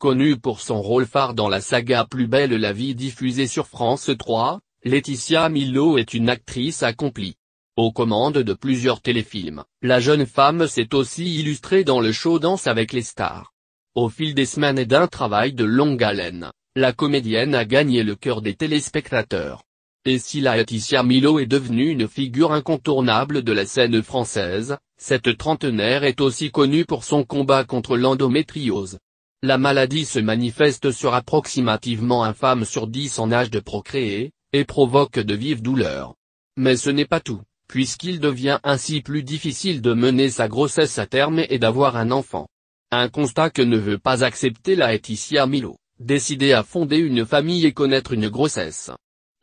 Connue pour son rôle phare dans la saga Plus belle la vie diffusée sur France 3, Laetitia Milo est une actrice accomplie. Aux commandes de plusieurs téléfilms, la jeune femme s'est aussi illustrée dans le show Danse avec les stars. Au fil des semaines et d'un travail de longue haleine, la comédienne a gagné le cœur des téléspectateurs. Et si Laetitia Milo est devenue une figure incontournable de la scène française, cette trentenaire est aussi connue pour son combat contre l'endométriose. La maladie se manifeste sur approximativement un femme sur dix en âge de procréer, et provoque de vives douleurs. Mais ce n'est pas tout, puisqu'il devient ainsi plus difficile de mener sa grossesse à terme et d'avoir un enfant. Un constat que ne veut pas accepter la Laetitia Milo, décidée à fonder une famille et connaître une grossesse.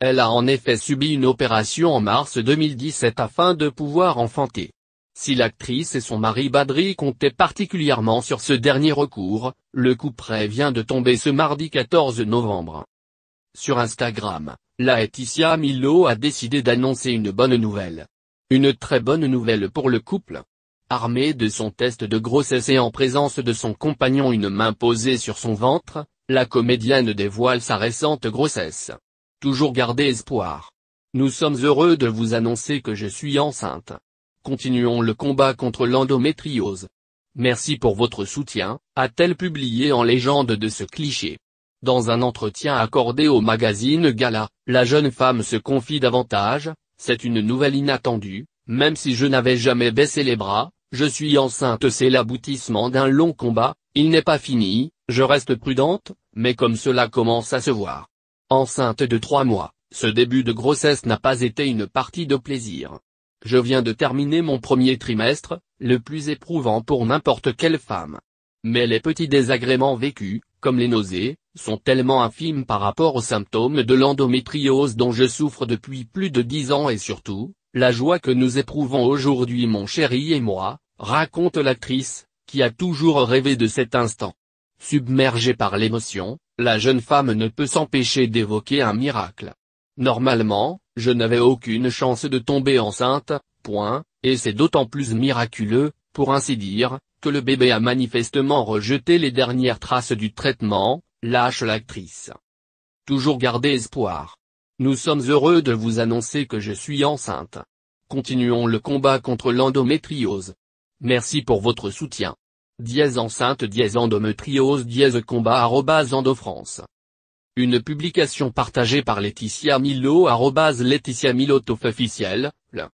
Elle a en effet subi une opération en mars 2017 afin de pouvoir enfanter. Si l'actrice et son mari Badri comptaient particulièrement sur ce dernier recours, le coup près vient de tomber ce mardi 14 novembre. Sur Instagram, Laetitia Milo a décidé d'annoncer une bonne nouvelle. Une très bonne nouvelle pour le couple. Armée de son test de grossesse et en présence de son compagnon une main posée sur son ventre, la comédienne dévoile sa récente grossesse. Toujours garder espoir. Nous sommes heureux de vous annoncer que je suis enceinte. Continuons le combat contre l'endométriose. Merci pour votre soutien, a-t-elle publié en légende de ce cliché. Dans un entretien accordé au magazine Gala, la jeune femme se confie davantage, c'est une nouvelle inattendue, même si je n'avais jamais baissé les bras, je suis enceinte c'est l'aboutissement d'un long combat, il n'est pas fini, je reste prudente, mais comme cela commence à se voir. Enceinte de trois mois, ce début de grossesse n'a pas été une partie de plaisir. Je viens de terminer mon premier trimestre, le plus éprouvant pour n'importe quelle femme. Mais les petits désagréments vécus, comme les nausées, sont tellement infimes par rapport aux symptômes de l'endométriose dont je souffre depuis plus de dix ans et surtout, la joie que nous éprouvons aujourd'hui mon chéri et moi, raconte l'actrice, qui a toujours rêvé de cet instant. Submergée par l'émotion, la jeune femme ne peut s'empêcher d'évoquer un miracle. Normalement, je n'avais aucune chance de tomber enceinte, point, et c'est d'autant plus miraculeux, pour ainsi dire, que le bébé a manifestement rejeté les dernières traces du traitement, lâche l'actrice. Toujours garder espoir. Nous sommes heureux de vous annoncer que je suis enceinte. Continuons le combat contre l'endométriose. Merci pour votre soutien. Dièse enceinte dièse endométriose dièse combat arrobas endofrance. Une publication partagée par Laetitia Milo Laetitia Milo officiel, le